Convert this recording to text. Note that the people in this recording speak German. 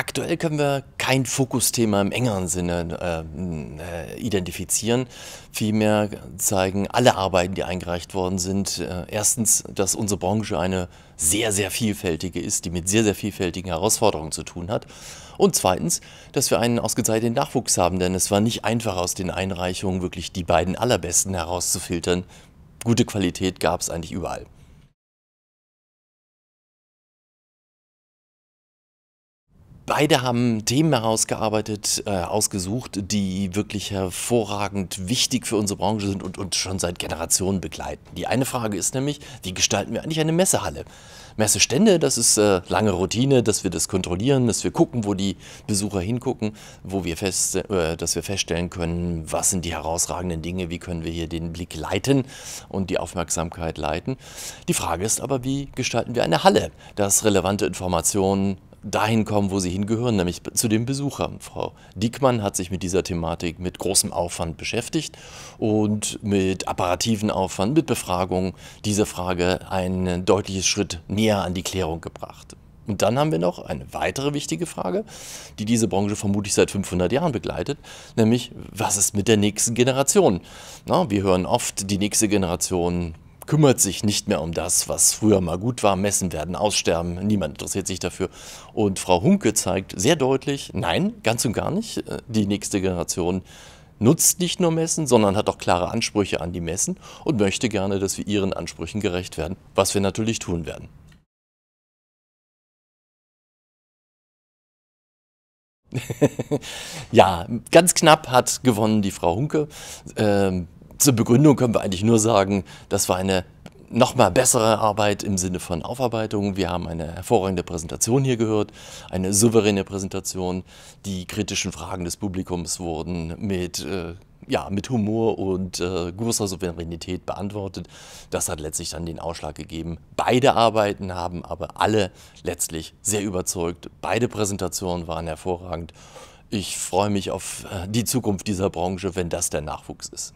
Aktuell können wir kein Fokusthema im engeren Sinne ähm, äh, identifizieren. Vielmehr zeigen alle Arbeiten, die eingereicht worden sind, äh, erstens, dass unsere Branche eine sehr, sehr vielfältige ist, die mit sehr, sehr vielfältigen Herausforderungen zu tun hat. Und zweitens, dass wir einen ausgezeichneten Nachwuchs haben, denn es war nicht einfach, aus den Einreichungen wirklich die beiden allerbesten herauszufiltern. Gute Qualität gab es eigentlich überall. Beide haben Themen herausgearbeitet, äh, ausgesucht, die wirklich hervorragend wichtig für unsere Branche sind und uns schon seit Generationen begleiten. Die eine Frage ist nämlich, wie gestalten wir eigentlich eine Messehalle? Messestände, das ist äh, lange Routine, dass wir das kontrollieren, dass wir gucken, wo die Besucher hingucken, wo wir fest, äh, dass wir feststellen können, was sind die herausragenden Dinge, wie können wir hier den Blick leiten und die Aufmerksamkeit leiten. Die Frage ist aber, wie gestalten wir eine Halle, dass relevante Informationen dahin kommen, wo sie hingehören, nämlich zu den Besuchern. Frau Diekmann hat sich mit dieser Thematik mit großem Aufwand beschäftigt und mit apparativen Aufwand, mit Befragungen diese Frage einen deutlichen Schritt näher an die Klärung gebracht. Und dann haben wir noch eine weitere wichtige Frage, die diese Branche vermutlich seit 500 Jahren begleitet, nämlich was ist mit der nächsten Generation? Na, wir hören oft, die nächste Generation kümmert sich nicht mehr um das, was früher mal gut war. Messen werden aussterben, niemand interessiert sich dafür. Und Frau Hunke zeigt sehr deutlich, nein, ganz und gar nicht. Äh, die nächste Generation nutzt nicht nur Messen, sondern hat auch klare Ansprüche an die Messen und möchte gerne, dass wir ihren Ansprüchen gerecht werden, was wir natürlich tun werden. ja, ganz knapp hat gewonnen die Frau Hunke. Ähm, zur Begründung können wir eigentlich nur sagen, das war eine nochmal bessere Arbeit im Sinne von Aufarbeitung. Wir haben eine hervorragende Präsentation hier gehört, eine souveräne Präsentation. Die kritischen Fragen des Publikums wurden mit, äh, ja, mit Humor und äh, großer Souveränität beantwortet. Das hat letztlich dann den Ausschlag gegeben. Beide Arbeiten haben aber alle letztlich sehr überzeugt. Beide Präsentationen waren hervorragend. Ich freue mich auf äh, die Zukunft dieser Branche, wenn das der Nachwuchs ist.